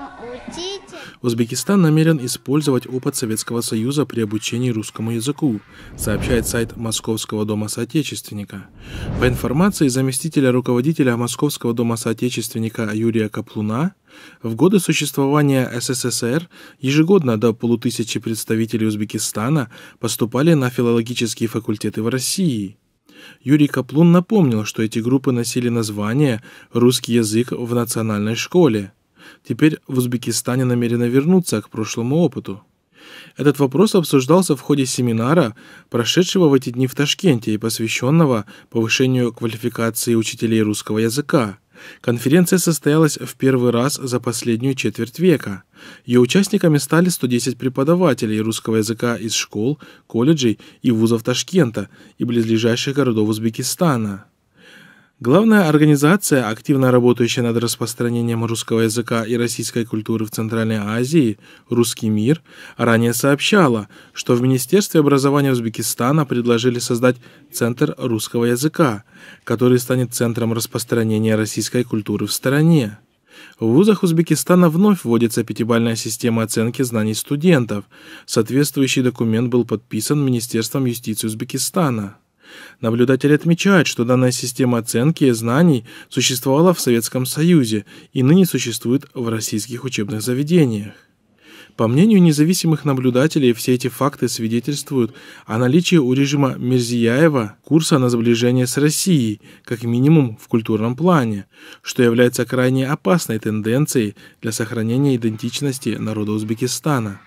нам учитель. Узбекистан намерен использовать опыт Советского Союза при обучении русскому языку, сообщает сайт Московского дома соотечественника. По информации заместителя руководителя Московского дома соотечественника Юрия Каплуна, в годы существования СССР ежегодно до полутысячи представителей Узбекистана поступали на филологические факультеты в России. Юрий Каплун напомнил, что эти группы носили название «Русский язык в национальной школе». Теперь в Узбекистане намерены вернуться к прошлому опыту. Этот вопрос обсуждался в ходе семинара, прошедшего в эти дни в Ташкенте и посвященного повышению квалификации учителей русского языка. Конференция состоялась в первый раз за последнюю четверть века. Ее участниками стали 110 преподавателей русского языка из школ, колледжей и вузов Ташкента и близлежащих городов Узбекистана. Главная организация, активно работающая над распространением русского языка и российской культуры в Центральной Азии, «Русский мир», ранее сообщала, что в Министерстве образования Узбекистана предложили создать Центр русского языка, который станет центром распространения российской культуры в стране. В вузах Узбекистана вновь вводится пятибальная система оценки знаний студентов. Соответствующий документ был подписан Министерством юстиции Узбекистана. Наблюдатели отмечают, что данная система оценки знаний существовала в Советском Союзе и ныне существует в российских учебных заведениях. По мнению независимых наблюдателей, все эти факты свидетельствуют о наличии у режима Мерзияева курса на сближение с Россией, как минимум в культурном плане, что является крайне опасной тенденцией для сохранения идентичности народа Узбекистана.